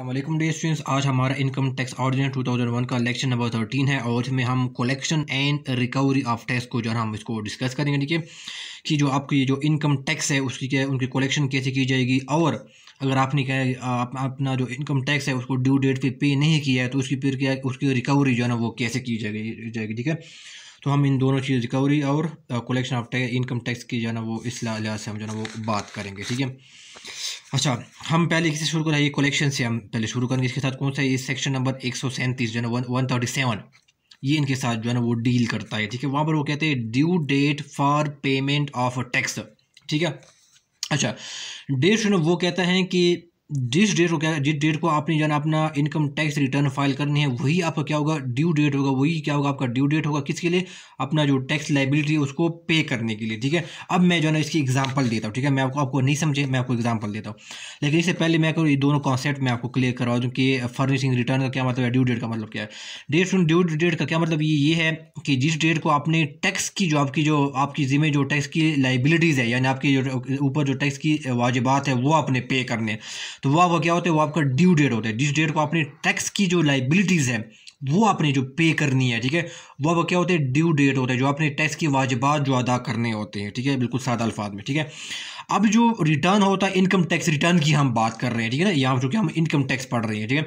अल्लाम day students आज हमारा इनकम टैक्स ऑर्डिनेंस 2001 का लेक्चर नंबर थर्टीन है और इसमें हम collection and recovery of tax को जो है हम इसको डिस्कस करेंगे ठीक है कि जो आपकी जो इनकम टैक्स है उसकी क्या है उनकी कलेक्शन कैसे की जाएगी और अगर आपने क्या आप, अपना जो इनकम टैक्स है उसको ड्यू डेट पर पे नहीं किया है तो उसकी फिर क्या उसकी रिकवरी जो है ना वो कैसे की जाएगी जाएगी ठीक है तो हम इन दोनों चीज़ रिकवरी और collection of tax income tax की जो है ना वो इस लिहाज से हम जो है ना वो बात करेंगे ठीक है अच्छा हम पहले किसी शुरू करें ये कलेक्शन से हम पहले शुरू करेंगे इसके साथ कौन सा ये सेक्शन नंबर एक सौ सैंतीस जो है ना वन थर्टी सेवन ये इनके साथ जो है ना वो डील करता है ठीक है वहाँ पर वो कहते हैं due date for payment of tax ठीक है अच्छा डेट जो वो कहता है कि जिस डेट को क्या जिस डेट को आपने जाना अपना इनकम टैक्स रिटर्न फाइल करनी है वही आपका क्या होगा ड्यू डेट होगा वही क्या होगा आपका ड्यू डेट होगा किसके लिए अपना जो टैक्स लाइबिलिटी है उसको पे करने के लिए ठीक है अब मैं जो है ना इसकी एग्जाम्पल देता हूँ ठीक है मैं आपको आपको नहीं समझे मैं आपको एग्जाम्पल देता हूँ लेकिन इससे पहले मैं ये दोनों कॉन्सेप्ट मैं आपको क्लियर करवा दूँ कि फर्निशिंग रिटर्न का क्या मतलब है ड्यू डेट का मतलब क्या है डेट सुन ड्यू डेट का क्या मतलब ये ये है कि जिस डेट को आपने टैक्स की जो आपकी जो आपकी जिम्मे जो टैक्स की लाइबिलिटीज़ है यानी आपकी जो ऊपर जो टैक्स की वाजिबात है वो आपने पे करने तो वो क्या होता है वो आपका ड्यू डेट होता है जिस डेट को आपने टैक्स की जो लाइबिलिटीज़ है वो आपने जो पे करनी है ठीक है वो अब क्या होते हैं ड्यू डेट होता है जो आपने टैक्स के वाजबात जो अदा करने होते हैं ठीक है बिल्कुल सादा अल्फाज में ठीक है अब जो रिटर्न होता है इनकम टैक्स रिटर्न की हम बात कर रहे हैं ठीक है ना यहाँ जो हम इनकम टैक्स पढ़ रहे हैं ठीक है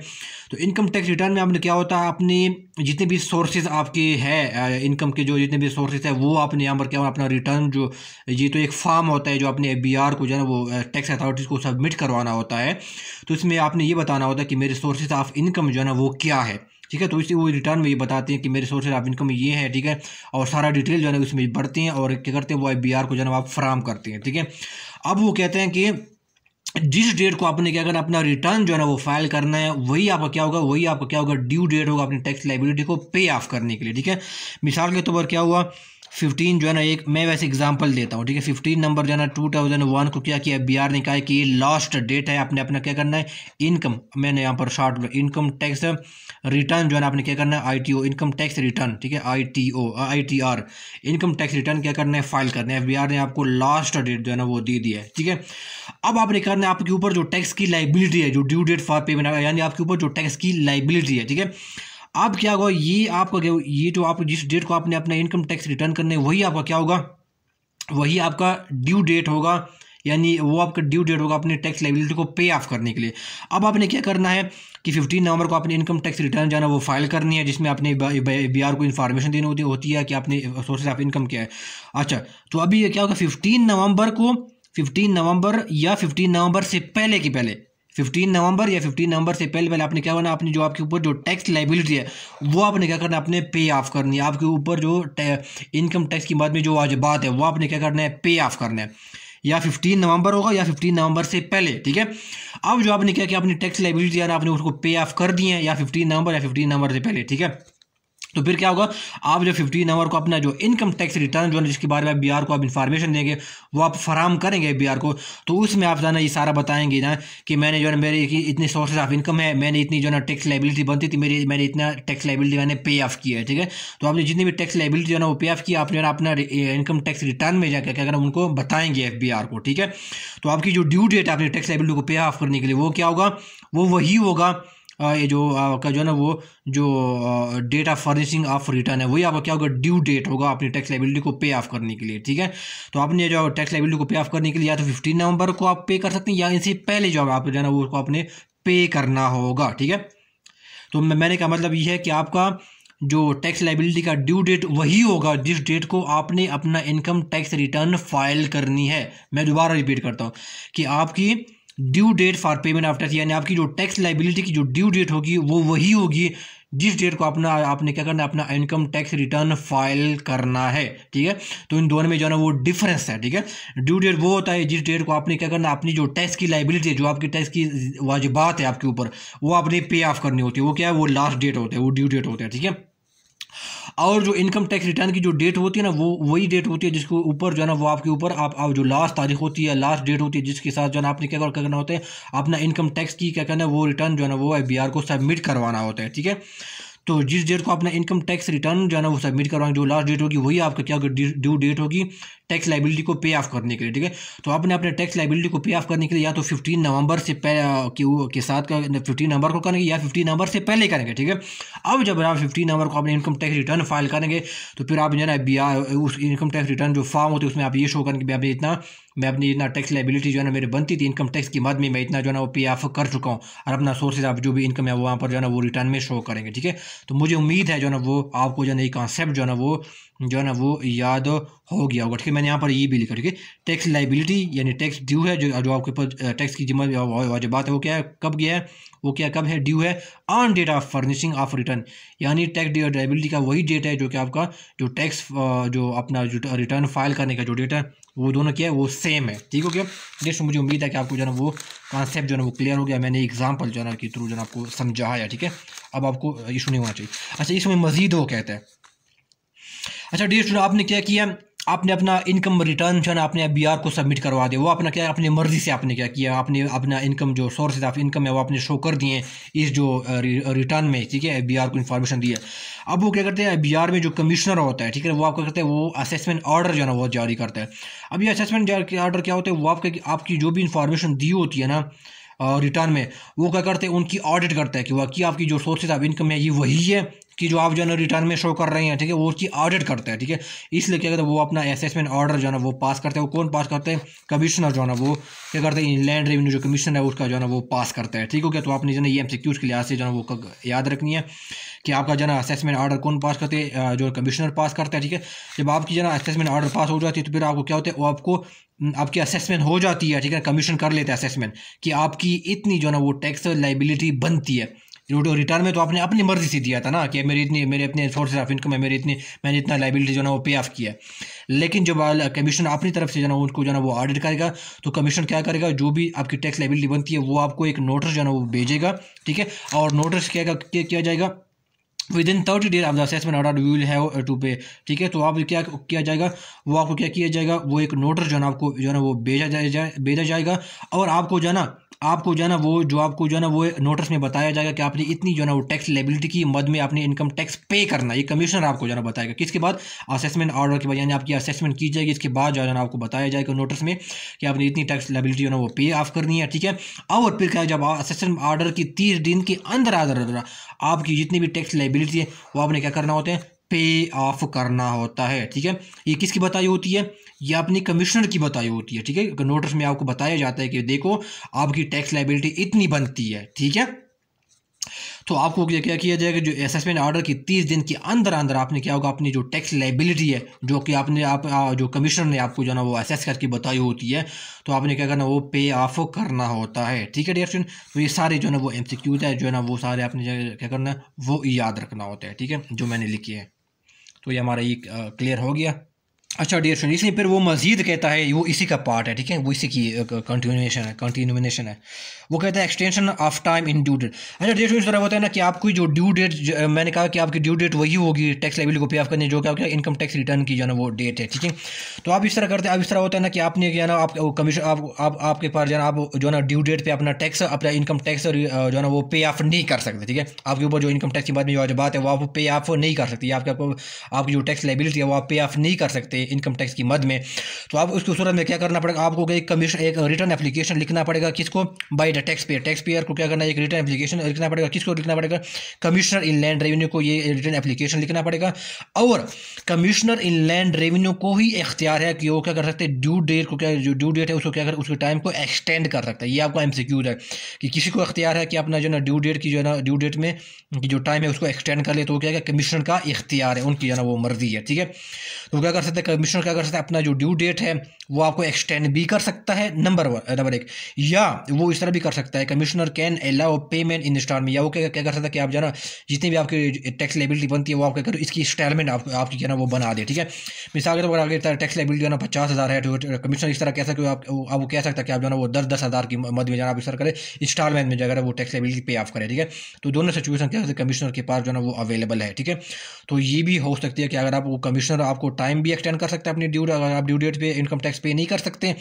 तो इनकम टैक्स रिटर्न में आपने क्या होता है अपने जितने भी सोर्सेज आपके है इनकम के जो जितने भी सोर्सेज है वो आपने यहाँ पर क्या अपना रिटर्न जो ये तो एक फॉर्म होता है जो अपने बी आर को जो है ना वो टैक्स अथॉरिटीज़ को सबमिट करवाना होता है तो इसमें आपने ये बताना होता है कि मेरे सोर्सेज ऑफ इनकम जो है ना वो क्या है ठीक है तो इसी वो रिटर्न में ये बताते हैं कि मेरे सोर्सेज ऑफ इनकम ये है ठीक है और सारा डिटेल जो है उसमें बढ़ते हैं और क्या करते हैं वो आई को जो है आप फ्राम करते हैं ठीक है अब वो कहते हैं कि जिस डेट को आपने क्या करना अपना रिटर्न जो है ना वो फाइल करना है वही आपका क्या होगा वही आपका क्या होगा ड्यू डेट होगा अपनी टैक्स लाइबिलिटी को पे ऑफ करने के लिए ठीक है मिसाल के तौर तो पर क्या हुआ फिफ्टीन जो है ना एक मैं वैसे एग्जांपल देता हूँ ठीक है फिफ्टीन नंबर जो है ना टू थाउजेंड वन को क्या किया बिहार ने कहा कि लास्ट डेट है आपने अपना क्या करना है इनकम मैंने यहाँ पर शॉर्ट में इनकम टैक्स रिटर्न जो है ना आपने क्या करना है आईटीओ इनकम टैक्स रिटर्न ठीक है ITO ITR income tax return क्या करना है फाइल करना है एफबीआर ने आपको लास्ट डेट जो है ना वो दे दिया है ठीक है अब आपने करना है आपके ऊपर जो टैक्स की लाइबिलिटी है जो ड्यू डेट फॉर पेमेंट यानी आपके ऊपर जो टैक्स की लाइबिलिटी है ठीक है अब क्या होगा ये आपका ये जो आप जिस डेट को आपने अपना इनकम टैक्स रिटर्न करने वही आपका क्या होगा वही आपका ड्यू डेट होगा यानी वो आपका ड्यू डेट होगा अपने टैक्स लाइबिलिटी को पे ऑफ करने के लिए अब आपने क्या करना है कि 15 नवंबर को अपने इनकम टैक्स रिटर्न जाना वो फाइल करनी है जिसमें आपने बी आर को इन्फॉर्मेशन देनी होती होती है कि आपने सोर्सेज ऑफ इनकम क्या है अच्छा तो अभी ये क्या होगा फिफ्टीन नवंबर को फिफ्टीन नवंबर या फिफ्टीन नवंबर से पहले के पहले फिफ्टीन नवंबर या फिफ्टीन नवंबर से पहले पहले आपने क्या करना अपनी जो आपके ऊपर जो टैक्स लाइबिलिटी है वो आपने क्या करना अपने पे ऑफ करनी है आपके ऊपर जो इनकम टैक्स की बाद में जो आज बात है वो आपने क्या करना है पे ऑफ करना है या फिफ्टीन नवंबर होगा या फिफ्टीन नवंबर से पहले ठीक है अब जो आपने क्या किया अपनी टैक्स लाइबिलिटी आपने उसको पे ऑफ कर दिए हैं या फिफ्टीन नवंबर या फिफ्टीन नवंबर से पहले ठीक है तो फिर क्या होगा आप जो फिफ्टीन आवर को अपना जो इनकम टैक्स रिटर्न जो है जिसके बारे में बी को आप इन्फॉर्मेशन देंगे वो आप फराम करेंगे बी आर को तो उसमें आप जाना ये सारा बताएंगे ना कि मैंने जो है मेरे इतनी सोर्सेज ऑफ इनकम है मैंने इतनी जो है टैक्स लाइबिलिटी बनती थी मेरी मैंने इतना टैक्स लाइबिलिटी मैंने पे ऑफ किया है ठीक है तो आपने जितनी भी टैक्स लाइबिलिटी जो है ना वो पे ऑफ किया आप जो है अपना इनकम टैक्स रिटर्न में जाकर क्या करें उनको बताएंगे एफ बी आर को ठीक है तो आपकी जो ड्यू डेट है अपनी टैक्स लाइबिलिटी को पे ऑफ करने के लिए वो क्या होगा वो वही होगा ये जो आपका जो है ना वो जो date of furnishing of return है वही आपका क्या होगा ड्यू डेट होगा अपनी टैक्स लाइबिलिटी को पे ऑफ करने के लिए ठीक है तो आपने जो टैक्स लाइबिलिटी को पे ऑफ करने के लिए या तो फिफ्टीन नवंबर को आप पे कर सकते हैं या इससे पहले जो आप जो है ना वो उसको आपने पे करना होगा ठीक है तो मैंने कहा मतलब ये है कि आपका जो टैक्स लाइबिलिटी का ड्यू डेट वही होगा जिस डेट को आपने अपना इनकम टैक्स रिटर्न फाइल करनी है मैं दोबारा रिपीट करता हूँ कि आपकी due date for payment after यानी आपकी जो टैक्स लाइबिलिटी की जो ड्यू डेट होगी वो वही होगी जिस डेट को अपना आपने क्या करना है अपना इनकम टैक्स रिटर्न फाइल करना है ठीक है तो इन दोनों में जो है ना वो डिफरेंस है ठीक है ड्यू डेट वो होता है जिस डेट को आपने क्या करना अपनी जो टैक्स की लाइबिलिटी है जो आपकी टैक्स की वाजिबात है आपके ऊपर वो आपने पे ऑफ करनी होती है वो क्या है वो लास्ट डेट होता है वो ड्यू डेट होता है ठीक है और जो इनकम टैक्स रिटर्न की जो डेट होती है ना वो वही डेट होती है जिसके ऊपर जो है ना वो आपके ऊपर आप, आप जो लास्ट तारीख होती है लास्ट डेट होती है जिसके साथ जो है ना आपने क्या करना होता है अपना इनकम टैक्स की क्या करना है वो रिटर्न जो है ना वो एफ को सबमिट करवाना होता है ठीक है तो जिस डेट को अपना इनकम टैक्स रिटर्न जो है ना वो सबमिट करवाएंगे जो लास्ट डेट होगी वही आपका क्या ड्यू डेट होगी टैक्स लाइबिलिटी को पे ऑफ करने के लिए ठीक है तो आपने अपने टैक्स लाइबिलिटी को पे ऑफ करने के लिए या तो फिफ्टीन नवंबर से के, के साथ फिफ्टीन नवंबर को करेंगे या फिफ्टीन नवंबर से पहले करेंगे ठीक है अब जब आप फिफ्टीन नवंबर को अपने इनकम टैक्स रिटर्न फाइल करेंगे तो फिर आप जो है ना उस इनकम टैक्स रिटर्न जो फॉर्म होते हैं उसमें आप ये शो करेंगे आपने इतना मैं अपनी जितना टैक्स लाइबिलिटी जो है ना मेरी बनती थी इनकम टैक्स की मद में मैं इतना जो है ना वो पे ऑफ कर चुका हूँ और अपना सोर्सेज आप जो भी इनकम है वहाँ पर जो है ना वो रिटर्न में शो करेंगे ठीक है तो मुझे उम्मीद है जो है ना वो आपको जो है ना ये कॉन्सेप्ट जो है ना वो जो है ना वो याद हो गया होगा ठीक है मैंने यहाँ पर ये भी लिखा ठीक है टैक्स लाइबिलिटी यानी टैक्स ड्यू है जो जो आपके पास टैक्स की जिम्मेदारी वाजबात है वो क्या है कब गया है वो क्या कब है ड्यू है on date of furnishing of return यानी टैक्स डिडक्टेबिलिटी का वही डेट है जो कि आपका जो टैक्स जो अपना रिटर्न फाइल करने का जो डेट है वो दोनों क्या है वो सेम है ठीक हो गया नेक्स्ट मुझे उम्मीद है कि आपको जो है वो कॉन्सेप्ट जो है वो क्लियर हो गया मैंने एग्जाम्पल जो है के थ्रू जो है आपको समझाया ठीक है अब आपको इशू नहीं होना चाहिए अच्छा इसमें मजीद वो कहता है अच्छा डी स्टूडेंट आपने क्या किया आपने अपना इनकम रिटर्न जो शन आपने बी आर को सबमिट करवा दिया वो अपना क्या अपनी मर्ज़ी से आपने क्या किया आपने अपना इनकम जो सोर्स ऑफ इनकम है वो आपने शो कर दिए इस जो रिटर्न में ठीक है बी आर को इन्फॉर्मेशन दी है अब वो क्या करते हैं बी आर में जो कमिश्नर होता है ठीक है वो क्या करते हैं वो असेसमेंट ऑर्डर जो है ना वो जारी करता है अब ये असेसमेंट ऑर्डर क्या होता है वो आपके आपकी जो भी इन्फॉर्मेशन दी होती है ना रिटर्न में वो क्या करते हैं उनकी ऑडिट करता है कि वाकई आपकी जो सोर्सेज ऑफ इनकम है ये वही है कि जो आप जो है ना रिटर्न में शो कर रहे हैं ठीक है वो उसकी ऑडिट करता है ठीक है इसलिए क्या करते हैं वो अपना असेसमेंट ऑर्डर जो है ना वो पास करते हैं वो कौन पास करते हैं कमिश्नर जो है ना वो क्या करते हैं लैंड रेवेन्यू जो कमिश्नर है उसका जो है ना वो पास करता है ठीक हो गया तो आपने जो है ये एम के लिहाज से जो है वो याद रखनी है कि आपका जो है ना असेसमेंट ऑर्डर कौन पास करते हैं जो कमिश्नर पास करता है ठीक है जब आपकी जो है ना असेसमेंट ऑर्डर पास हो जाती है तो फिर आपको क्या होता है वो आपको आपकी असेसमेंट हो जाती है ठीक है कमीशन कर लेते हैं असेसमेंट कि आपकी इतनी जो है ना वो टैक्स लाइबिलिटी बनती है ड्यू रिटर्न में तो आपने अपनी मर्जी से दिया था ना कि मेरी इतनी मेरे अपने सोर्स ऑफ इनकम है मेरी इतनी मैंने इतना लाइबिलिटी जो है ना वो पे ऑफ किया लेकिन जब कमीशन अपनी तरफ से जो है ना उनको जो है ना वो ऑडिट करेगा तो कमीशन क्या करेगा जो भी आपकी टैक्स लाइबिलिटी बनती है वो आपको एक नोटिस जो है ना वो भेजेगा ठीक है और नोटिस क्या किया जाएगा within thirty days of the assessment order you will have to pay ठीक है तो आप क्या किया जाएगा वो आपको क्या किया जाएगा वो एक नोटिस जो है ना आपको जो है ना वो भेजा जाए भेजा जाएगा और आपको जो है ना आपको जो है ना वो जो आपको जो है ना वो नोटिस में बताया जाएगा कि आपने इतनी जो है ना वो टैक्स लेबिलिटी की मद में आपने इनकम टैक्स पे करना ये कमिश्नर आपको जो है ना बताएगा किसके बाद असेसमेंट ऑर्डर के बाद यानी आपकी असेसमेंट की जाएगी इसके बाद जो है ना आपको बताया जाएगा नोटिस में कि आपने इतनी टैक्स लेबिलिटी जो है ना वो पे ऑफ करनी है ठीक है और फिर क्या जब असेसमेंट ऑर्डर की तीस दिन के अंदर अंदर आपकी जितनी भी टैक्स लेबिलिटी है वो आपने क्या करना होते हैं पे ऑफ करना होता है ठीक है ये किसकी बताई होती है ये अपनी कमिश्नर की बताई होती है ठीक है नोटिस में आपको बताया जाता है कि देखो आपकी टैक्स लाइबिलिटी इतनी बनती है ठीक है तो आपको क्या क्या किया जाएगा जो असेसमेंट ऑर्डर की तीस दिन के अंदर अंदर आपने क्या होगा अपनी जो टैक्स लाइबिलिटी है जो कि आपने आप जो कमिश्नर ने आपको जो ना वो असेस करके बताई होती है तो आपने क्या करना वो पे ऑफ करना होता है ठीक है डियर स्टूडेंट तो ये सारे जो ना वो एम सी है जो ना वो सारे आपने क्या करना वो याद रखना होता है ठीक है जो मैंने लिखे है तो ये हमारा ये क्लियर हो गया अच्छा डियर सुन इसलिए फिर वो मजीद कहता है वो इसी का पार्ट है ठीक है वो इसी की कंटिन्यूशन uh, है कंटिन्यूनेशन है वो कहता है extension of time in due date अच्छा डेयर इस तरह होता है ना कि आपकी जो ड्यू डेट uh, मैंने कहा कि आपकी ड्यू डेट वही होगी टैक्स लेवल को पे ऑफ करने जो कि आपका इनकम टैक्स रिटर्न की जो है ना वो डेट है ठीक है तो आप इस तरह करते हैं अब इस तरह होता है ना कि आपने है ना आप कमीशन आप, आप आपके पास जो ना आप जो ना ड्यू डेट पर अपना टैक्स अपना इनकम टैक्स uh, जो ना वो पे ऑफ नहीं कर सकते ठीक है आपके ऊपर जो इनकम टैक्स की बात में जो बात है वो आप पे ऑफ नहीं कर सकती आपके आपकी जो टैक्स लेबिलिटी है वो आप पे ऑफ नहीं कर सकते इनकम टैक्स की मद में तो आप उसकी सूरत में क्या करना पड़ेगा आपको एक कमीशन एक रिटर्न एप्लीकेशन लिखना पड़ेगा किसको by the taxpayer taxpayer को क्या करना एक रिटर्न एप्लीकेशन लिखना पड़ेगा किसको लिखना पड़ेगा कमिश्नर इन लैंड रेवेन्यू को ये रिटर्न एप्लीकेशन लिखना पड़ेगा और कमिश्नर इन लैंड रेवेन्यू को ही इख्तियार है कि वो क्या कर सकते हैं ड्यू डेट को क्या जो ड्यू डेट है उसको क्या कर उसके टाइम को एक्सटेंड कर सकता है ये आपका एम है कि किसी को इख्तियार है कि अपना जो ना ड्यू डेट की जो है ना ड्यू डेट में कि जो टाइम है उसको एक्सटेंड कर ले तो वो क्या है कमीशन का इख्तियार है उनकी जो है ना वो मर्जी है ठीक है तो क्या कर सकते हैं कमिश्नर क्या कर सकता है अपना जो ड्यू डेट है वो आपको एक्सटेंड भी कर सकता है नंबर वन नंबर एक या वो इस तरह भी कर सकता है commissioner can allow payment in instalment या वो क्या क्या कर सकता है कि आप जाना जितनी भी आपकी टैक्स लेबिलिटी बनती है वो आप क्या करो इसकी इंस्टॉलमेंट आप, आपकी क्या ना वो बना दे ठीक है मिसाल के तौर पर अगर टैक्स लेबिलिटी जो है ना पचास हज़ार है तो कमिश्नर इस तरह कह सकते हो आप वो कह सकता है कि आप जो है वो दस दस हज़ार की मद में जाना आप इस तरह करें इंस्टॉलमेंट में जाकर वो टैक्स लेबिलिटी पे ऑफ करें ठीक है तो दोनों सिचुएशन क्या कमिश्नर के पास जो है ना वो अवेलेबल है ठीक है तो ये भी हो सकती है कि अगर आप वो कमिश्नर आपको टाइम भी एक्सटेंड कर सकते हैं अपनी ड्यू अगर आप ड्यू डेट पर इनकम टैक्स पे नहीं कर सकते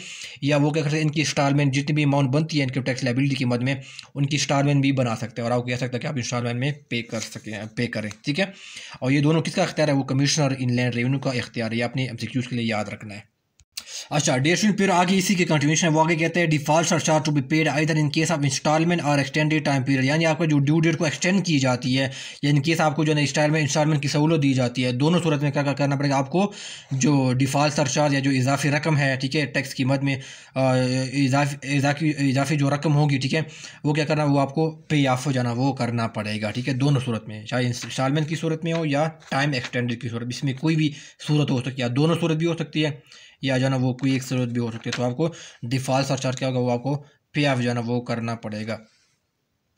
या वो क्या कर सकते हैं इनकी इंस्टॉलमेंट जितनी भी अमाउंट बनती है इनकम टैक्स लाइबिलिटी की मद में उनकी इंस्टॉलमेंट भी बना सकते हैं और आप कह सकते हैं कि आप इंस्टॉलमेंट में पे कर सकें पे करें ठीक है और ये दोनों किसका अख्तियार है वो कमिश्नर इनलैंड रेवेन्यू का अख्तियार है अपने एम के लिए याद रखना है अच्छा डेयर स्टूडेंट फिर आगे इसी के कंटिन्यूशन वो आगे कहते हैं default surcharge charge to be paid either in case of instalment और एक्सटेंडेड टाइम पीरियड यानी आपका जो ड्यू डेट को एक्सटेंड की जाती है या इन केस आपको जो है इंस्टॉलमेंट इंस्टॉलमेंट की सहूलत दी जाती है दोनों सूरत में क्या क्या करना पड़ेगा आपको जो डिफॉल्ट सरचार्ज या जो इजाफी रकम है ठीक है टैक्स कीमत में इजाफी इजाफी जो रकम होगी ठीक है वो क्या करना वो आपको पे ऑफ हो जाना वो करना पड़ेगा ठीक है दोनों सूरत में चाहे इंस्टॉलमेंट की सूरत में हो या टाइम एक्सटेंडेड की सूरत इसमें कोई भी सूरत हो सकती है दोनों सूरत भी हो सकती है या जो है ना वो कोई एक ज़रूरत भी हो सकती है तो आपको डिफ़ॉल्ट सरचार्ज क्या होगा वो आपको पे ऑफ जो है ना वो करना पड़ेगा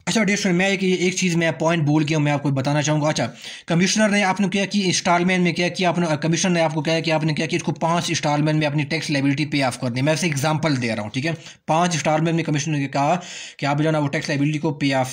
अच्छा डियर मैं एक एक चीज़ मैं पॉइंट भूल गया मैं आपको बताना चाहूँगा अच्छा कमिश्नर ने आपने क्या कि इंस्टॉलमेंट में क्या किया आपने कमिश्नर ने आपको क्या कि आपने क्या कि इसको पाँच इंस्टॉलमेंट में अपनी टैक्स लाइबिलिटी पे ऑफ कर है मैं ऐसे एग्जाम्पल दे रहा हूँ ठीक है पाँच इंस्टॉलमेंट में कमिश्नर ने कहा कि आप जो ना वो टैक्स लाइबिलिटी को पे ऑफ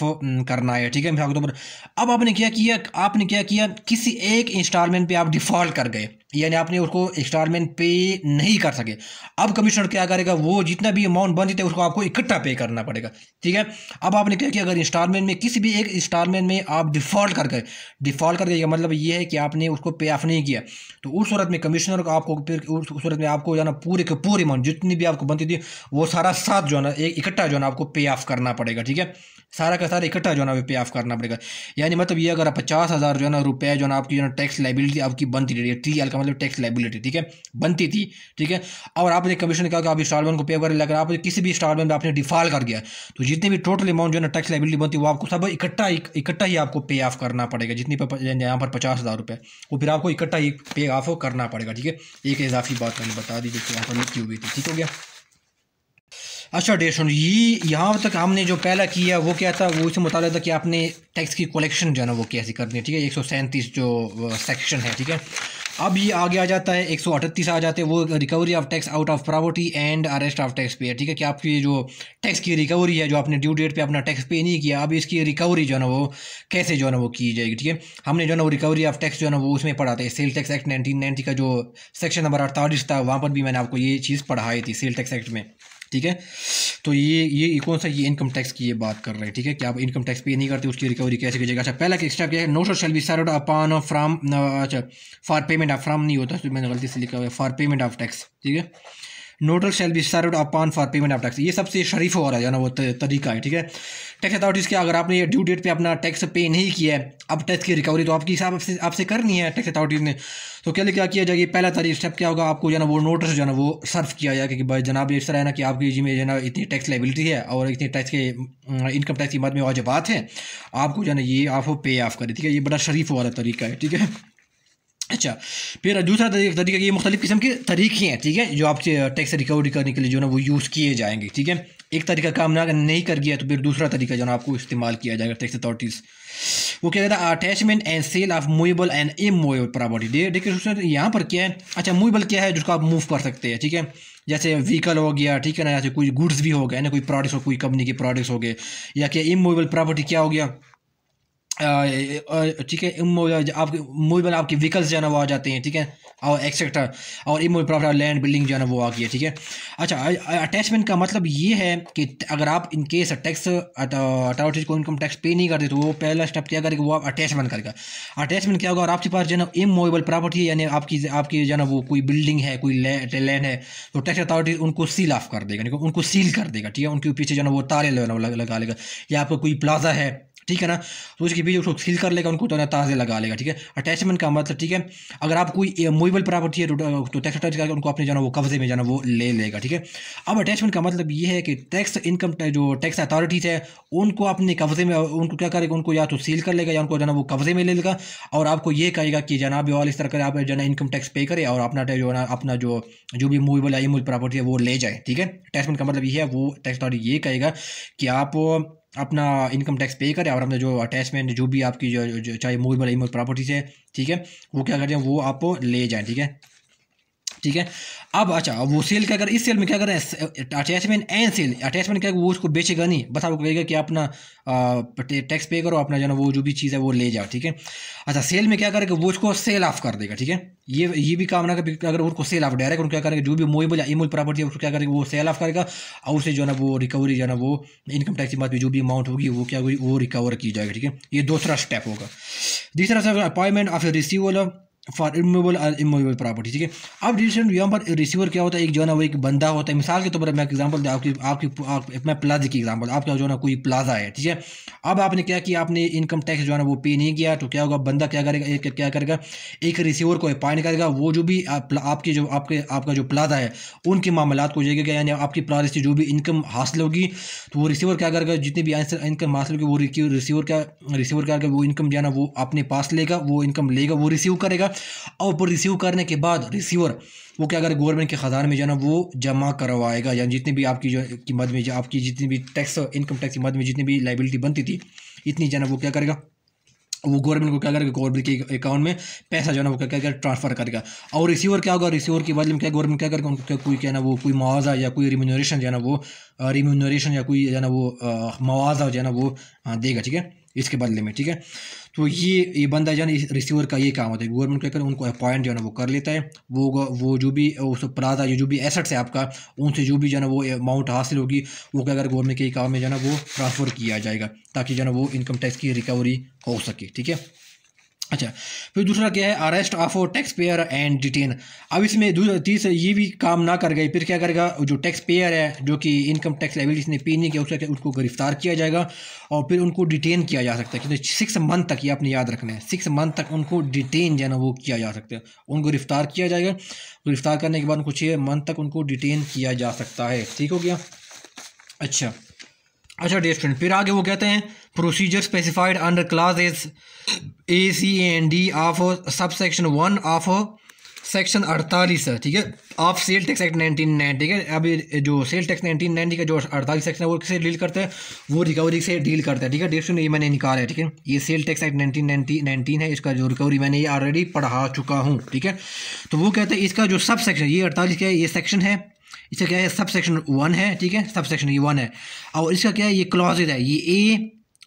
करना है ठीक है मिसाल के तौर पर अब आपने क्या किया आपने क्या किया किसी एक इंस्टॉलमेंट पर आप डिफ़ॉल्ट कर गए यानी आपने उसको इंस्टॉलमेंट पे नहीं कर सके अब कमिश्नर क्या करेगा वो जितना भी अमाउंट बन है उसको आपको इकट्ठा पे करना पड़ेगा ठीक है अब आपने क्या किया अगर इंस्टॉलमेंट में किसी भी एक इंस्टॉलमेंट में आप डिफ़ॉल्ट कर गए डिफ़ॉल्ट कर गए का मतलब ये है कि आपने उसको पे ऑफ नहीं किया तो उस सूरत में कमिश्नर को आपको फिर उस सूरत में आपको जाना पूरे के पूरे अमाउंट जितनी भी आपको बनती थी वो सारा साथ जो है ना एक इकट्ठा जो है ना आपको पे ऑफ करना पड़ेगा ठीक है सारा का सारा इकट्ठा जो है ना पे ऑफ करना पड़ेगा यानी मतलब ये अगर पचास हज़ार जो है ना रुपये जो है ना आपकी जो है ना टैक्स लाइबिलिटी आपकी बनती थी टी एल का मतलब टैक्स लाइबिलिटी ठीक है बनती थी ठीक है और आपने कमीशन कहा कि आप इंस्टॉलमेंट को पे कर लेकर आप किसी भी इंस्टॉलमेंट में आपने डिफॉल्ट कर गया तो जितनी भी टोटल अमाउंट जो है ना टैक्स लाइबिलिटी मंथली बनती है वो आपको सब इकट्ठा इकट्ठा ही आपको पे ऑफ करना पड़ेगा जितनी पर यहाँ पर पचास हज़ार रुपये वो फिर आपको इकट्ठा ही पे ऑफ करना पड़ेगा ठीक है एक इजाफी बात मैंने बता दी जो कि यहाँ पर लिखी हुई थी ठीक हो गया अच्छा डेढ़ सुन ये यहाँ तक हमने जो पहला किया वो क्या था वो इसे मुताल था कि आपने टैक्स की कलेक्शन जो है ना वो कैसे करनी है ठीक है एक सौ सैंतीस जो सेक्शन है ठीक है अब ये आगे आ जाता है एक सौ अठतीस आ जाते हैं वो recovery of tax out of property and arrest of taxpayer ठीक है कि आपकी जो टैक्स की रिकवरी है जो आपने ड्यू डेट पे अपना टैक्स पे नहीं किया अब इसकी रिकवरी जो है ना वो कैसे जो है ना वो की जाएगी ठीक है हमने जो है ना वो रिकवरी ऑफ टैक्स जो है ना वो उसमें पढ़ा था सेल टैक्स एक्ट नाइनटीन का जो सेक्शन नंबर अड़तालीस था वहाँ पर भी मैंने आपको ये चीज़ पढ़ाई थी सेल टैक्स एक्ट में ठीक है तो ये ये कौन सा ये इनकम टैक्स की ये बात कर रहे हैं ठीक है क्या आप इनकम टैक्स पे नहीं करते उसकी रिकवरी कैसे की अच्छा पहला स्टेप क्या है notice shall be served upon फ्राम अच्छा फॉर पेमेंट ऑफ फ्राम नहीं होता तो मैंने गलती से लिखा हुआ है फॉर पेमेंट ऑफ टैक्स ठीक है notice shall be served upon for payment of tax ये सबसे शरीफ हो रहा है ना वो तरीका है ठीक है टैक्स अथॉरिटीज़ के अगर आपने ड्यू डेट पे अपना टैक्स पे नहीं किया है अब टैक्स की रिकवरी तो आपकी हिसाब से आपसे करनी है टैक्स अथॉरिटीज़ ने तो क्या क्या किया जाएगी पहला तारीख स्टेप क्या होगा आपको जो ना वो नोटिस जो ना वो सर्व किया जाएगा कि भाई जनाब इस तरह है ना कि आपकी जी में जो ना इतनी टैक्स लाइबिलिटी है और इतनी टैक्स के इनकम टैक्स की मद में वाजबात है आपको जो ना ये आप पे ऑफ करें ठीक है ये बड़ा शरीफ वाला तरीका है ठीक है अच्छा फिर दूसरा तरीका ये मुख्तलिफ़ किस्म के तरीके हैं ठीक है जो आपके टैक्स रिकवरी करने के लिए जो ना वो यूज़ किए जाएंगे ठीक है एक तरीका काम ना नहीं कर गया तो फिर दूसरा तरीका जो ना आपको इस्तेमाल किया जाएगा टैक्स अथॉरिटीज़ वो क्या कहता है attachment and sale of movable and immovable property देखिए तो यहाँ पर क्या है अच्छा मूवेबल क्या है जिसको आप मूव कर सकते हैं ठीक है जैसे व्हीकल हो गया ठीक है ना जैसे कोई गुड्स भी हो गए ना कोई प्रोडक्ट्स हो कोई कंपनी के प्रोडक्ट्स हो गए या क्या इमूवेबल प्रॉपर्टी क्या हो गया ठीक है आपके मूवी में आपके व्हीकल्स जो है ना वो आ जाते हैं ठीक है और एक्सेट्रा और इमोल प्रॉपर लैंड बिल्डिंग जो है ना वो आ गई है ठीक है अच्छा अटैचमेंट का मतलब ये है कि अगर आप इन केस टैक्स अथॉरिटीज को इनकम टैक्स पे नहीं करते तो वो पहला स्टेप क्या करेगा वो आप अटैचमेंट करेगा अटैचमेंट क्या होगा और आपके पास जो है ना प्रॉपर्टी है यानी आपकी आपकी जो ना वो कोई बिल्डिंग है कोई लैंड है तो टैक्स अथॉरिटी उनको सील ऑफ कर देगा उनको सील कर देगा ठीक है उनके पीछे जो है ना वो ताले लगा लेगा या आपका कोई प्लाजा है ठीक है ना तो उसके बीच उसको सील कर लेगा उनको तो ताजे लगा लेगा ठीक है अटैचमेंट का मतलब ठीक है अगर आप कोई मूवेबल प्रॉपर्टी है तो टैक्स तो अटैच करके उनको अपने जाना वो कब्जे में जाना वो ले लेगा ठीक है अब अटैचमेंट का मतलब ये है कि टैक्स इनकम जो टैक्स अथॉरिटीज़ है उनको अपने कब्जे में उनको क्या करेगा उनको या तो सील कर लेगा या उनको जाना वो कब्जे में ले लेगा और आपको ये कहेगा कि जनाब और इस तरह करें आप जाना इनकम टैक्स पे करें और अपना जो ना अपना जो जो भी मूवेबल या इमूवल प्रॉपर्टी है वो ले जाए ठीक है अटैचमेंट का मतलब ये है वो टैक्स अथॉरिटी ये कहेगा कि आप अपना इनकम टैक्स पे करें और अपने जो अटैचमेंट जो भी आपकी जो, जो, चाहे मूवेबल इमोल प्रॉपर्टीज है ठीक है वो क्या करते हैं वो आप ले जाएँ ठीक है ठीक है अब अच्छा वो सेल क्या कर इस सेल में क्या कर रहा है अटैचमेंट एंड सेल अटैचमेंट क्या वो उसको बेचेगा नहीं बस आपको कहेगा कि अपना टैक्स पे करो अपना जो ना वो जो भी चीज़ है वो ले जाओ ठीक है अच्छा सेल में क्या करेगा वो उसको सेल ऑफ कर देगा ठीक है ये ये भी काम ना कर अगर उनको सेल ऑफ डायरेक्ट उनको क्या करेंगे जो भी मोबल या इमोल प्रॉपर्टी है उसको क्या करेगा वो सेल ऑफ करेगा और उससे जो है ना वो रिकवरी जो है ना वो इनकम टैक्स की बात जो भी अमाउंट होगी वो क्या होगी वो रिकवर की जाएगी ठीक है ये दूसरा स्टेप होगा तीसरा step appointment of receiver for immovable और इमूवेबल प्रॉपर्टी ठीक है अब रिसेंट यहाँ पर रिसीवर क्या होता है एक जो है ना वो एक बंदा होता है मिसाल के तौर तो पर मैं एग्जांपल दूँ आपकी आपकी आप, मैं प्लाजे की एग्जांपल आपका जो है ना कोई प्लाजा है ठीक है अब आपने क्या किया आपने इनकम टैक्स जो है ना वो पे नहीं किया तो क्या होगा बंदा क्या करेगा एक क्या करेगा एक रिसीवर को अपॉइंट करेगा वो जो भी आपकी जो आपके आपका जो प्लाजा है उनके मामला को जाएगा यानी आपकी प्लाजे से जो भी इनकम हासिल होगी तो वो रिसीवर क्या करेगा जितनी भी इनकम हासिल होगी वो रिसीवर क्या रिसीवर क्या करेगा वो इनकम जो है ना वो अपने पास लेगा वो इनकम लेगा वो रिसीव करेगा और वो रिसीव करने के बाद रिसीवर वो क्या अगर गवर्नमेंट के ख़जान में जो ना वो जमा करवाएगा यानी जितनी भी आपकी जो की मद में आपकी जितनी भी टैक्स इनकम टैक्स की मद में जितनी भी लाइबिलिटी बनती थी इतनी जाना वो क्या करेगा वो गवर्नमेंट को क्या करेगा गवर्नमेंट के अकाउंट में पैसा जो है ना वो क्या करेगा ट्रांसफर करेगा और रिसीवर क्या होगा रिसीवर के बदले में क्या गवर्नमेंट क्या करेगा उनको क्या कोई क्या ना वो कोई मुआवजा या कोई रिम्यूनरेशन जो है ना वो रिम्यूनरेशन या कोई जो है ना वो मुआवजा जो है ना वो देगा ठीक है इसके बदले में ठीक है तो ये ये बंदा जो है रिसीवर का ये काम होता है गवर्नमेंट क्या कर उनको अपॉइंट जो है ना वो कर लेता है वो वो जो भी उस प्लाजा जो भी एसेट्स है आपका उनसे जो भी जो है ना वो अमाउंट हासिल होगी वो क्या अगर गवर्नमेंट के काम में जो है ना वो ट्रांसफ़र किया जाएगा ताकि जो है ना वो इनकम टैक्स की रिकवरी हो सके ठीक है अच्छा फिर दूसरा क्या है arrest of taxpayer and detain अब इसमें तीसरा ये भी काम ना कर गए फिर क्या करेगा जो टैक्स पेयर है जो कि इनकम टैक्स लेवल इसने पे नहीं किया उसका उसको गिरफ्तार किया जाएगा और फिर उनको डिटेन किया जा सकता है क्योंकि सिक्स मंथ तक ये आपने याद रखना है सिक्स मंथ तक उनको डिटेन जो है ना वो किया जा सकता है उनको गिरफ्तार किया जाएगा गिरफ्तार करने के बाद उनको छः मंथ तक उनको डिटेन किया जा सकता है ठीक हो गया अच्छा अच्छा डियर स्टूडेंट फिर आगे वो कहते हैं procedure specified under clause is A C and D of sub section one of section अड़तालीस है ठीक है of sale tax act nineteen nine ठीक है अभी जो सेल टैक्स नाइनटीन नाइनटी का जो अड़तालीस सेक्शन है वो किससे डील करते हैं वो रिकवरी से डील करता है ठीक है डेट ये मैंने निकाला है ठीक है ये sale tax act nineteen ninety nineteen है इसका जो रिकवरी मैंने ये ऑलरेडी पढ़ा चुका हूँ ठीक है तो वो कहते हैं इसका जो सब सेक्शन ये अड़तालीस का ये सेक्शन है इसका क्या है सब सेक्शन वन है ठीक है सब सेक्शन ये वन है और इसका क्या है ये क्लॉजेज है ये ए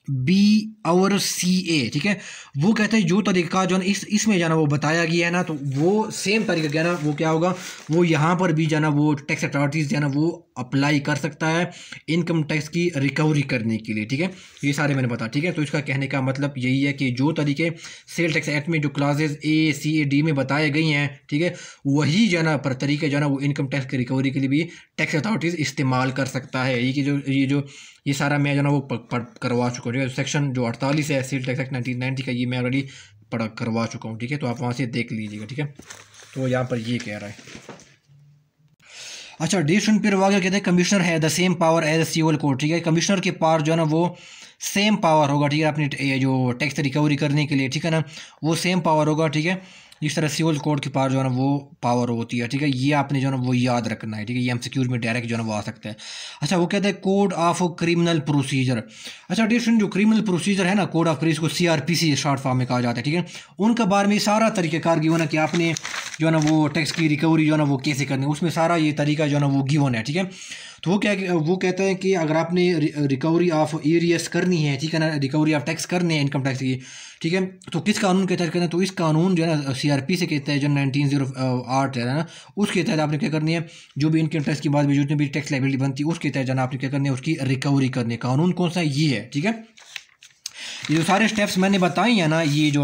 बी और सी ए ठीक है वो कहते हैं जो तरीका जो इस इसमें जाना वो बताया गया है ना तो वो सेम तरीका क्या ना वो क्या होगा वो यहाँ पर भी जाना वो टैक्स अथॉरिटीज़ जाना वो अप्लाई कर सकता है इनकम टैक्स की रिकवरी करने के लिए ठीक है ये सारे मैंने बताया ठीक है तो इसका कहने का मतलब यही है कि जो तरीके सेल टैक्स एक्ट में जो classes A C A D में बताए गई हैं ठीक है वही जाना पर तरीके जाना वो इनकम टैक्स की रिकवरी के लिए भी टैक्स अथॉरिटीज़ इस्तेमाल कर सकता है ये कि जो ये जो ये सारा मैं जो ना वो करवा चुका हूँ सेक्शन जो अड़तालीस है सील टैक्स नाइनटीन नाइनटी का ये मैं ऑलरेडी पढ़ा करवा चुका हूँ ठीक है तो आप वहाँ से देख लीजिएगा ठीक है तो यहाँ पर ये कह रहा है अच्छा डी सुन फिर कहते हैं कमिश्नर है the same power as civil court ठीक है कमिश्नर के पास जो है ना वो सेम पावर होगा ठीक है अपनी जो टैक्स रिकवरी करने के लिए ठीक है ना वो सेम पावर होगा ठीक है इस तरह सिविल कोड के पास जो है ना वो पावर होती है ठीक है ये आपने जो है ना वो याद रखना है ठीक है ये एम में डायरेक्ट जो है ना वो आ सकता है अच्छा वो कहते हैं कोड ऑफ क्रिमिनल प्रोसीजर अच्छा डिफरेंट जो क्रिमिनल प्रोसीजर है ना कोड ऑफ पुलिस को C R P C short form में कहा जाता है ठीक है उनके बारे में सारा तरीक़ाकार गिवन है कि आपने जो है ना वो टैक्स की रिकवरी जो है ना वो कैसे करनी है उसमें सारा ये तरीका जो है ना वो गिवन है ठीक है तो वो क्या वो कहते हैं कि अगर आपने रिकवरी ऑफ ई करनी है ठीक है ना रिकवरी ऑफ टैक्स करनी है इनकम टैक्स की ठीक है तो किस कानून के तहत करना है तो इस कानून जो है ना सी आर पी से कहता है जो नाइनटीन जीरो uh, आठ है ना उसके तहत आपने क्या करनी है जो भी इनकम टैक्स की बात भी जितनी भी टैक्स लाइबिलिटी बनती है उसके तहत जाना आपने क्या करनी है उसकी रिकवरी करनी है कानून कौन सा ये है ठीक है ये जो सारे स्टेप्स मैंने बताए हैं ना ये जो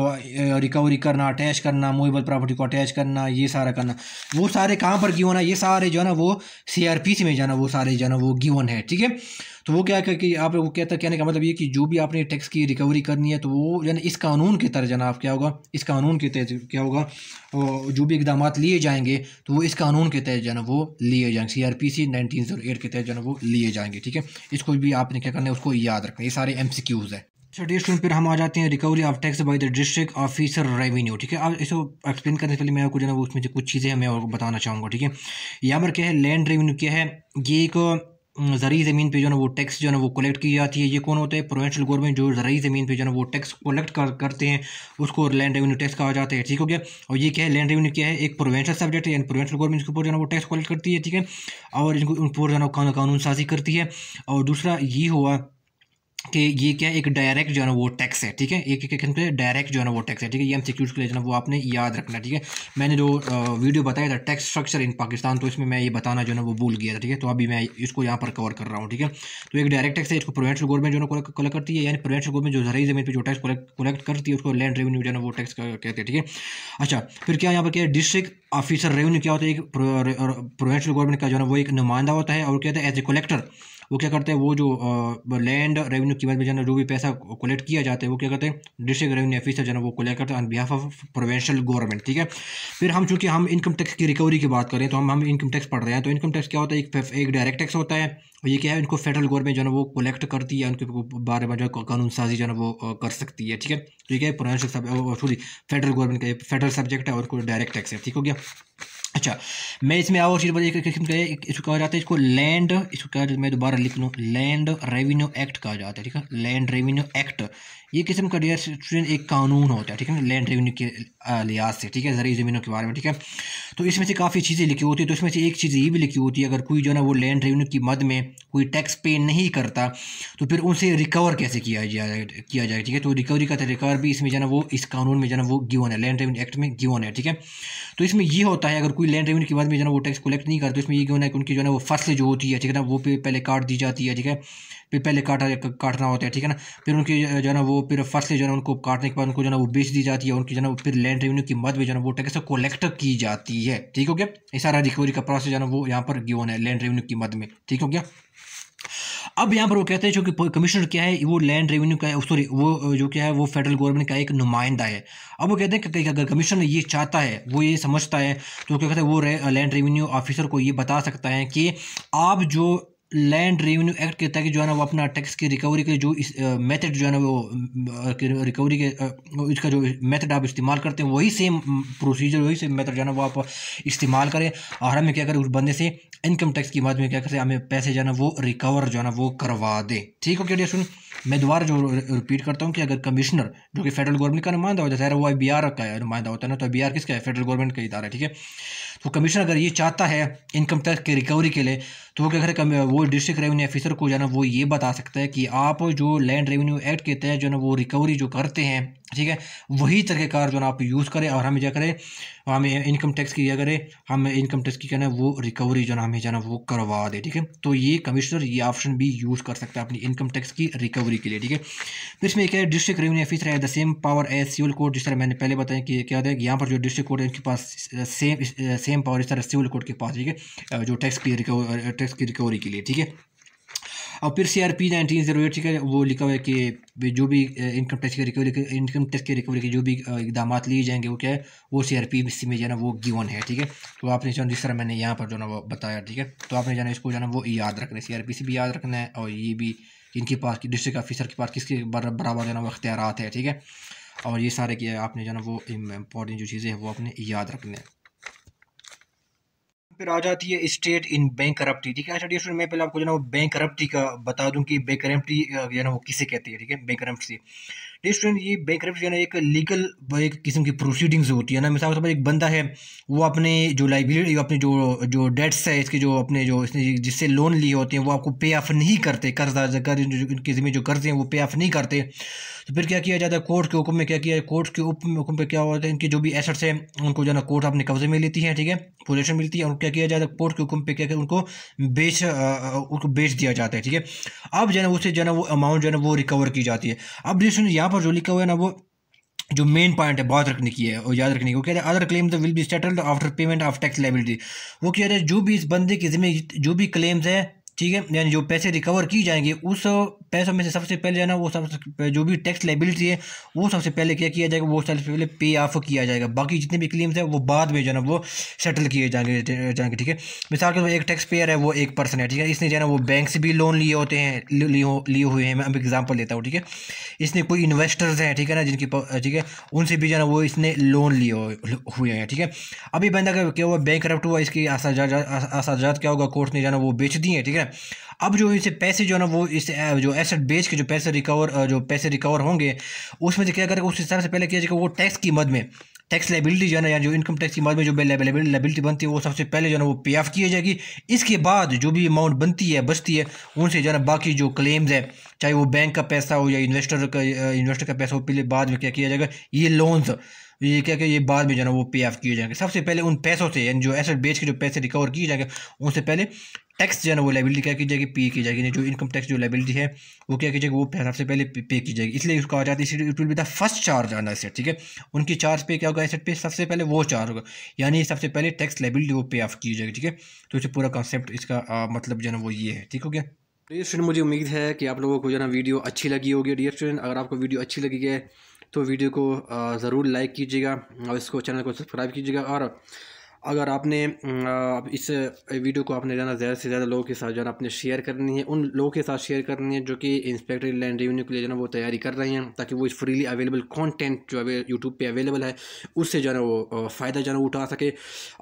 रिकवरी करना अटैच करना मूवेबल प्रॉपर्टी को अटैच करना ये सारा करना वो सारे कहाँ पर गिवन है ये सारे जो है ना वो सी आर पी सी में जाना वो सारे जो है ना वो गिवन है ठीक है तो वो क्या कि आप वो कहता कहने का मतलब ये कि जो भी आपने टैक्स की रिकवरी करनी है तो वो यानी इस कानून के तहत जना आप क्या होगा इस कानून के तहत क्या होगा जो भी इकदाम लिए जाएंगे तो वो इस कानून के तहत जो ना वो लिए जाएंगे C R P C nineteen zero eight के तहत जो ना वो लिए जाएंगे ठीक है इसको भी आपने क्या करना है उसको याद रखना ये सारे एम सी क्यूज़ हैं अच्छा स्टूडेंट फिर हम आ जाते हैं recovery of tax by the district officer revenue ठीक है अब इसको एक्सप्लेन करने से पहले मैं आपको जो है उसमें कुछ चीज़ें मैं और बताना चाहूँगा ठीक है यहाँ पर क्या है लैंड रेवेन्यू क्या है ये एक जरिए ज़मीन पे जो है वो टैक्स जो है वो कलेक्ट की जाती है ये कौन होता है प्रोवेंशल गवर्नमेंट जो ज़रिए ज़मीन पे जो है वो टैक्स कलेक्ट कर, करते हैं उसको लैंड रेवेन्यू टैक्स कहा जाता है ठीक हो गया और ये क्या है लैंड रेवेन्यू क्या है एक प्रोवेंशल सब्जेक्ट है यानी प्रोविंशियल गवर्नमेंट के ऊपर जो है वो टैक्स कलेक्ट करती है ठीक है और इनको उन पर जो है कानून साजी करती है और दूसरा ये हुआ कि ये क्या एक डायरेक्ट जो है ना वो टैक्स है ठीक है एक एक किस्म के डायरेक्ट जो है ना वो टैक्स है ठीक है ये एम के लिए जो है वो आपने याद रखना ठीक है मैंने जो वीडियो बताया था टैक्स स्ट्रक्चर इन पाकिस्तान तो इसमें मैं ये बताना जो है ना वो भूल गया था ठीक है तो अभी मैं इसको यहाँ पर कवर कर रहा हूँ ठीक है तो एक डायरेक्ट टैक्स है इसको प्रोवेंशल गवर्नमेंट जो है कलेक्ट करती है यानी प्रोवेंशल गवर्नमेंट जो जरिए जमीन पर जो टैक्स कलेक्ट करती है उसको लैंड रेवेन्यू जो है ना वो टैक्स कहते हैं ठीक है अच्छा फिर क्या यहाँ पर क्या डिस्ट्रिक्ट ऑफिसर रेवेन्यू क्या होता है एक प्रोवेंशल गवर्नमेंट का जो है ना वो एक नुमाइंदा होता है और कहते हैं एज ए कलेक्टर वो क्या करते हैं वो जो लैंड रेवेन्यू की जाना जो भी पैसा कलेक्ट किया जाता है वो क्या करते हैं डिस्ट्रिक्ट रेवेन्यू ऑफिसर जो है वो कलेक्ट करते हैं on behalf of provincial government ठीक है फिर हम चूंकि हम इनकम टैक्स की रिकवरी की बात करें तो हम हम इनकम टैक्स पढ़ रहे हैं तो इनकम टैक्स क्या होता है एक, एक डायरेक्ट टैक्स होता है और ये क्या है इनको फेडरल गवर्नमेंट जो है वो कलेक्ट करती है उनके बारे में जो कानून साजी जो है वो कर सकती है ठीक है तो ये क्या है प्रोवेंशल सॉरी फेडरल गवर्नमेंट का फेडरल सब्जेक्ट है और डायरेक्ट टैक्स है ठीक हो गया अच्छा मैं इसमें आओ चीज़ बताइए किस्म का इसको कहा जाता है इसको लैंड इसको कहा जाता है मैं दोबारा लिख लूँ लैंड रेवेन्यू एक्ट कहा जाता है ठीक है लैंड रेवेन्यू एक्ट ये किस्म का डियर स्टूडेंट एक कानून होता है ठीक है लैंड रेवेन्यू के लिहाज से ठीक है ज़रिए ज़मीनों के बारे में ठीक है तो इसमें से काफ़ी चीज़ें लिखी होती है तो इसमें से एक चीज़ ये भी लिखी होती है अगर कोई जो है ना वो लैंड रेवेन्यू की मद में कोई टैक्स पे नहीं करता तो फिर उनसे रिकवर कैसे किया जाए किया जाए ठीक है तो रिकवरी का रिकवर भी इसमें जो है ना वो इस कानून में जो है ना वो गिवन है लैंड रेवेन्यू एक्ट में गिवन है ठीक है तो इसमें ये होता है अगर कोई कोई लैंड रेवेन्यू के बाद में जो है वो टैक्स कलेक्ट नहीं करते उसमें ये क्यों ना कि उनकी जो है वो फसल जो होती है ठीक है ना वो पे पहले काट दी जाती है ठीक है फिर पहले काटा काटना होता है ठीक है ना फिर उनकी जो है ना वो फिर फसलें जो है उनको काटने के बाद उनको जो है वो बेच दी जाती है उनकी जो है वो फिर लैंड रेवेन्यू की मद में जो है वो टैक्स कलेक्ट की जाती है ठीक हो गया ये सारा रिकवरी का प्रोसेस जो है वो यहाँ पर गिवन है लैंड रेवेन्यू की मद में ठीक हो गया अब यहाँ पर वो कहते हैं जो कि कमिश्नर क्या है वो लैंड रेवेन्यू का सॉरी oh, वो uh, जो क्या है वो फेडरल गवर्नमेंट का एक नुमाइंदा है अब वो कहते हैं कि अगर कमिश्नर ये चाहता है वो ये समझता है तो क्या कहते हैं वो लैंड रेवेन्यू ऑफिसर को ये बता सकता है कि आप जो लैंड रेवेन्यू एक्ट के तहत जो है ना वो अपना टैक्स की रिकवरी के जो इस मेथड uh, जो है ना वो रिकवरी uh, के इसका जो मेथड आप इस्तेमाल करते हैं वही सेम प्रोसीजर वही सेम मेथड जो है ना वो आप इस्तेमाल करें और हमें क्या करें उस बंदे से इनकम टैक्स की बात में क्या करते हैं हमें पैसे जाना वो रिकवर जो वो करवा दे ठीक हो क्या सुन मैं दोबारा जो रिपीट करता हूँ कि अगर कमिश्नर जो कि फेडरल गवर्नमेंट का नुमाइंदा होता है वो आई बी आर का नुमाइंदा होता है ना तो आई बी आर किसका है फेडरल गवर्नमेंट का इदारा है ठीक है तो कमीशन अगर ये चाहता है इनकम टैक्स के रिकवरी के लिए तो वो क्या करें वो डिस्ट्रिक्ट रेवेन्यू ऑफिसर को जो ना वो ये बता सकता है कि आप जो लैंड रेवेन्यू एक्ट के तहत जो ना वो रिकवरी जो करते हैं ठीक है वही तरीक़ेकार जो ना आप यूज़ करें और हमें क्या करें हमें इनकम टैक्स की क्या करें हमें इनकम टैक्स की क्या ना वो रिकवरी जो ना हमें जाना वो करवा दे ठीक है तो ये कमिश्नर ये ऑप्शन भी यूज़ कर सकता है अपनी इनकम टैक्स की रिकवरी के लिए ठीक है फिर इसमें क्या है डिस्ट्रिक्ट रेवेन्यू ऑफिसर है the same power as civil court जिस तरह मैंने पहले बताया कि क्या है यहाँ पर जो डिस्ट्रिक्ट कोर्ट है उनके पास सेम सेम सेम पावर इस तरह सिविल कोर्ट के पास ठीक है जो टैक्स की रिकवर टैक्स की रिकवरी के लिए ठीक है और फिर C R P nineteen zero eight ठीक है वो लिखा हुआ है कि जो भी इनकम टैक्स की रिकवरी इनकम टैक्स की रिकवरी के जो भी इकदाम लिए जाएंगे वो क्या है वो सी आर पी में जो है ना वो गिवन है ठीक है तो आपने जो जिस तरह मैंने यहाँ पर जो ना वो बताया ठीक है तो आपने जाना इसको जो ना वो याद रखना है सी आर पी से भी याद रखना है और ये भी इनके पास डिस्ट्रिक्ट ऑफिसर के पास किसके बराबर जो ना वो अख्तियार है ठीक है और ये सारे के आपने जो ना वो इम्पोर्टेंट जो चीज़ें हैं वो आपने याद रखना है फिर आ जाती है स्टेट इन बैंक करप्टी ठीक है अच्छा डी मैं पहले आपको जो है वो बैंक करप्टी का बता दूं कि बैंक करप्टी जो है ना वो किसे कहती है ठीक है बैंक करप्टी स्टूडेंट ये बैंक जो है ना एक लीगल एक किस्म की प्रोसीडिंग्स होती है ना मिसाल के तौर पर एक बंदा है वो अपने जो लाइबिलिटी अपने जो जो डेट्स है इसके जो अपने जो इसने जिससे लोन लिए होते हैं वो आपको पे ऑफ नहीं करते कर्ज कर इनके जिम्मे जो कर्ज हैं वो पे ऑफ नहीं करते तो फिर क्या किया जाता है कोर्ट के हुक्म में क्या किया कोर्ट के हुक्म पर क्या होता है इनके जो भी एसेट्स हैं उनको जो है ना कोर्ट अपने कब्जे में लेती है ठीक है पोजेशन मिलती है उनको क्या किया जाता है कोर्ट के हुक्म पर क्या उनको बेच उनको बेच दिया जाता है ठीक है अब जो है ना उससे जो है ना वो अमाउंट जो है ना वो रिकवर की जाती है अब जिस यहाँ पर जो लिखा हुआ है ना वो जो मेन पॉइंट है बहुत रखने की है और याद रखने की वो हैं other claim will be settled after payment of tax liability वो कह रहे हैं जो भी इस बंदे की जिम्मे जो भी क्लेम्स है ठीक है यानी जो पैसे रिकवर की जाएंगे उस पैसों में से सबसे पहले है ना वो सब जो भी टैक्स लाइबिलिटी है वो सबसे पहले क्या किया जाएगा वो सबसे पहले पे ऑफ किया जाएगा बाकी जितने भी क्लेम्स हैं वो बाद में जो है ना वो सेटल किए जाएंगे जाएंगे ठीक है मिसाल के तौर तो एक टैक्स पेयर है वो एक पर्सन है ठीक है इसने जो है ना वो बैंक से भी लोन लिए होते हैं लिए हुए हैं मैं अब एग्जाम्पल लेता हूँ ठीक है इसने कोई इन्वेस्टर्स हैं ठीक है ना जिनकी ठीक है उनसे भी जो है वो इसने लोन लिए हुए हैं ठीक है अभी बंदा क्या हुआ बैंक करप्ट हुआ इसकी आसाजा आसाजात क्या होगा कोर्ट ने जाना वो बेच दिए ठीक है अब जो इसे पैसे जो है ना वो इस जो एसेट बेच के जो पैसे रिकवर जो पैसे रिकवर होंगे उसमें से क्या करेगा उस हिसाब से पहले किया जाएगा वो टैक्स की मद में टैक्स लाइबिलिटी जो है ना या जो इनकम टैक्स की मद में जो लाइबिलिटी बनती है वो सबसे पहले जो है ना वो पे ऑफ किया जाएगी इसके बाद जो भी अमाउंट बनती है बचती है उनसे जो है ना बाकी जो क्लेम्स है चाहे वो बैंक का पैसा हो या इन्वेस्टर का इन्वेस्टर का पैसा हो पहले बाद में क्या किया जाएगा ये लोन्स ये क्या कि ये बाद में जो है वो पे ऑफ किए जाएंगे सबसे पहले उन पैसों से यानी जो एसेट बेच के जो पैसे रिकवर किए जाएंगे उनसे पहले टैक्स जो है ना वो लाइबिलिटी क्या की जाएगी पे की जाएगी जो इनकम टैक्स जो लाइबिलिटी है वो क्या की जाएगी वो सबसे पहले पे की जाएगी इसलिए उसको आ जाती है it will be the first charge आना एसेट ठीक है उनकी चार्ज पे क्या होगा एसेट पे सबसे पहले वो चार्ज होगा यानी सबसे पहले टैक्स लाइबिलिटी वो पे ऑफ की जाएगी ठीक है तो इसे पूरा कॉन्सेप्ट इसका मतलब जो है ना वो ये है ठीक हो गया डियर तो स्टूडेंट मुझे उम्मीद है कि आप लोगों को जो है ना वीडियो अच्छी लगी होगी डियर स्टूडेंट अगर आपको वीडियो अच्छी लगी है तो वीडियो को ज़रूर लाइक कीजिएगा और इसको चैनल को सब्सक्राइब कीजिएगा और अगर आपने इस वीडियो को आपने जाना ज़्यादा से ज़्यादा लोगों के साथ जाना अपने शेयर करनी है उन लोगों के साथ शेयर करनी है जो कि इंस्पेक्टर लैंड रेवेन्यू के लिए जाना वो तैयारी कर रहे हैं ताकि वो फ्रीली अवेलेबल कंटेंट जो यूट्यूब पे अवेलेबल है उससे जो वो फ़ायदा जाना उठा सके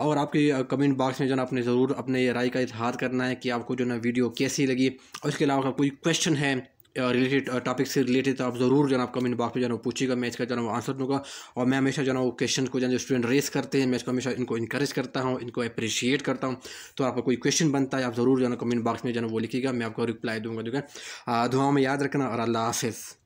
और आपके कमेंट बॉक्स में जाना आपने ज़रूर अपने राय का इजहार करना है कि आपको जो ना वीडियो कैसी लगी और इसके अलावा कोई क्वेश्चन है रिलेटेड टॉपिक से रिलेटेड तो आप ज़रूर आप कमेंट बॉक्स में जाना पूछिएगा मैं इसका जाना आंसर दूंगा और मैं हमेशा जाना वो क्वेश्चन को जाना जो स्टूडेंट रेस करते हैं मैं इसको हमेशा इनको इंकरेज करता हूँ इनको अप्रिशिएट करता हूँ तो आपका कोई क्वेश्चन बनता है आप ज़रूर जाना कमेंट बॉक्स में जाना वो लिखिएगा मैं आपको रिप्लाई दूंगा ठीक है दुआओं में याद रखना और अल्लाह हाफिज़